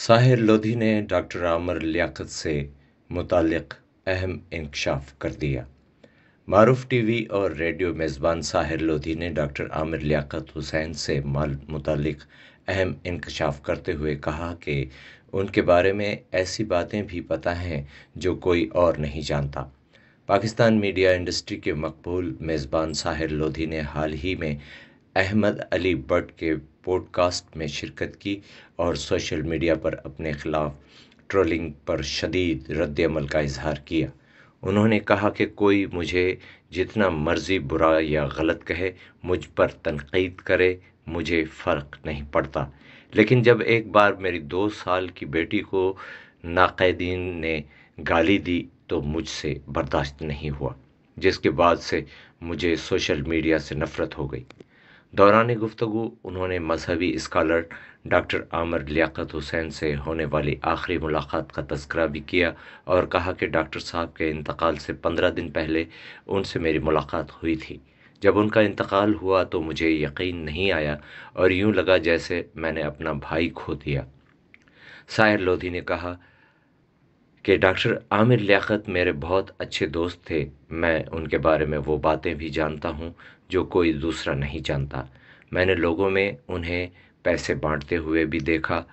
साहिर लोधी ने डॉक्टर आमर लियाकत से मुतक़ अहम इंकशाफ कर दिया मारूफ टीवी और रेडियो मेज़बान साहिर लोधी ने डॉक्टर आमिर लियाकत हुसैन से मुतक़ अहम इंकशाफ करते हुए कहा कि उनके बारे में ऐसी बातें भी पता हैं जो कोई और नहीं जानता पाकिस्तान मीडिया इंडस्ट्री के मकबूल मेज़बान साहिर लोधी ने हाल ही में अहमद अली बट के पॉडकास्ट में शिरकत की और सोशल मीडिया पर अपने ख़िलाफ़ ट्रोलिंग पर शदीद रद्दमल का इजहार किया उन्होंने कहा कि कोई मुझे जितना मर्ज़ी बुरा या गलत कहे मुझ पर तनकीद करे मुझे फ़र्क नहीं पड़ता लेकिन जब एक बार मेरी दो साल की बेटी को नाकदीन ने गाली दी तो मुझसे बर्दाश्त नहीं हुआ जिसके बाद से मुझे सोशल मीडिया से नफ़रत हो गई दौरान गुफ्तु उन्होंने मजहबी इस्कालर डॉक्टर आमर लियाकत हुसैन से होने वाली आखिरी मुलाकात का तस्करा भी किया और कहा कि डॉक्टर साहब के इंतकाल से पंद्रह दिन पहले उनसे मेरी मुलाकात हुई थी जब उनका इंतकाल हुआ तो मुझे यकीन नहीं आया और यूं लगा जैसे मैंने अपना भाई खो दिया साहिर लोधी ने कहा कि डॉक्टर आमिर लियाकत मेरे बहुत अच्छे दोस्त थे मैं उनके बारे में वो बातें भी जानता हूँ जो कोई दूसरा नहीं जानता मैंने लोगों में उन्हें पैसे बांटते हुए भी देखा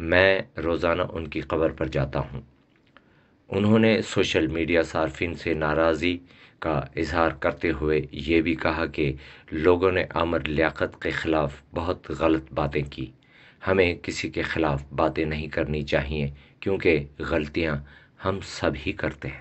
मैं रोज़ाना उनकी खबर पर जाता हूँ उन्होंने सोशल मीडिया सार्फिन से नाराज़ी का इजहार करते हुए ये भी कहा कि लोगों ने आमिर लियाकत के ख़िलाफ़ बहुत गलत बातें की हमें किसी के ख़िलाफ़ बातें नहीं करनी चाहिए क्योंकि गलतियाँ हम सभी करते हैं